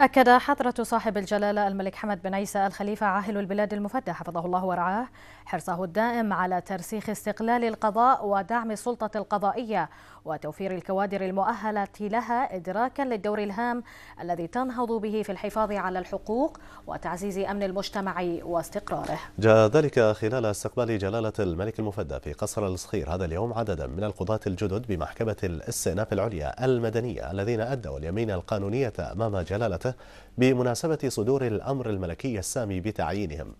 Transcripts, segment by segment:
أكد حضرة صاحب الجلالة الملك حمد بن عيسى الخليفة عاهل البلاد المفدى حفظه الله ورعاه حرصه الدائم على ترسيخ استقلال القضاء ودعم السلطة القضائية وتوفير الكوادر المؤهلة لها إدراكا للدور الهام الذي تنهض به في الحفاظ على الحقوق وتعزيز أمن المجتمع واستقراره جاء ذلك خلال استقبال جلالة الملك المفدى في قصر الصخير هذا اليوم عددا من القضاة الجدد بمحكمة الاستئناف العليا المدنية الذين أدوا اليمين القانونية أمام جلالته الخلافة بمناسبة صدور الأمر الملكي السامي بتعيينهم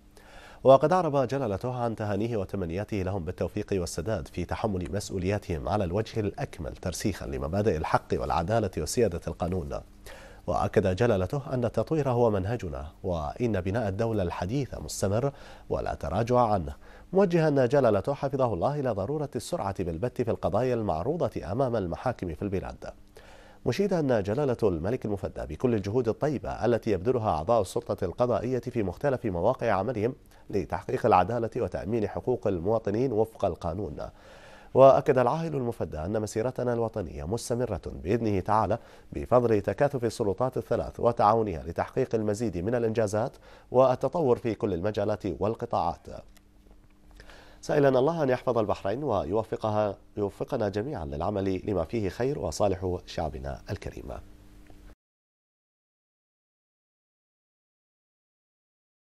وقد أعرب جلالته عن تهانيه وتمنياته لهم بالتوفيق والسداد في تحمل مسؤولياتهم على الوجه الأكمل ترسيخا لمبادئ الحق والعدالة وسيادة القانون وأكد جلالته أن التطوير هو منهجنا وإن بناء الدولة الحديثة مستمر ولا تراجع عنه موجها أن جلالته حفظه الله إلى ضرورة السرعة بالبت في القضايا المعروضة أمام المحاكم في البلاد مشيدا أن جلالة الملك المفدى بكل الجهود الطيبة التي يبذلها أعضاء السلطة القضائية في مختلف مواقع عملهم لتحقيق العدالة وتأمين حقوق المواطنين وفق القانون وأكد العاهل المفدى أن مسيرتنا الوطنية مستمرة بإذنه تعالى بفضل تكاثف السلطات الثلاث وتعاونها لتحقيق المزيد من الإنجازات والتطور في كل المجالات والقطاعات سائلا الله أن يحفظ البحرين ويوفقها يوفقنا جميعا للعمل لما فيه خير وصالح شعبنا الكريم